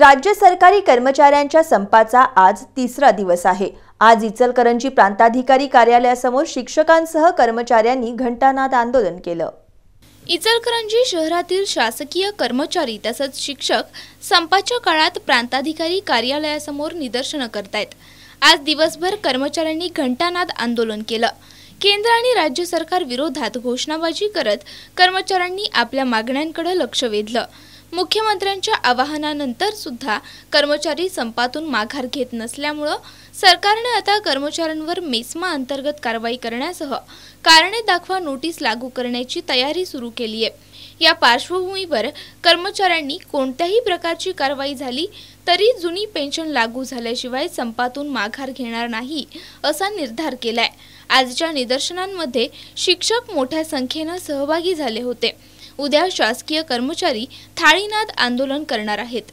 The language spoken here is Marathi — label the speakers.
Speaker 1: राज्य सरकारी कर्मचाऱ्यांच्या संपाचा आज तिसरा दिवस आहे आज इचलकरंजी प्रांताधिकारी कार्यालयासमोर शिक्षकांसह कर्मचाऱ्यांनी घंटानाद आंदोलन केलं
Speaker 2: इचलकरंजी शहरातील शासकीय कर्मचारी तसंच शिक्षक संपाच्या काळात प्रांताधिकारी कार्यालयासमोर निदर्शनं करतायत आज दिवसभर कर्मचाऱ्यांनी घंटानाद आंदोलन केलं केंद्र आणि राज्य सरकार विरोधात घोषणाबाजी करत कर्मचाऱ्यांनी आपल्या मागण्यांकडे लक्ष वेधलं मुख्यमंत्र्यांच्या आवाहनानंतर सुद्धा कर्मचारी संपातून माघार घेत नसल्यामुळं सरकारने आता कर्मचाऱ्यांवर मेस्मा अंतर्गत कारवाई करण्यासह कारणे दाखवा नोटीस लागू करण्याची तयारी सुरू केली आहे या पार्श्वभूमीवर कर्मचाऱ्यांनी कोणत्याही प्रकारची कारवाई झाली तरी जुनी पेन्शन लागू झाल्याशिवाय संपातून माघार घेणार नाही असा निर्धार केलाय आजच्या निदर्शनांमध्ये शिक्षक मोठ्या संख्येनं सहभागी झाले होते उद्या शासकीय कर्मचारी थाळीनाद आंदोलन करणार आहेत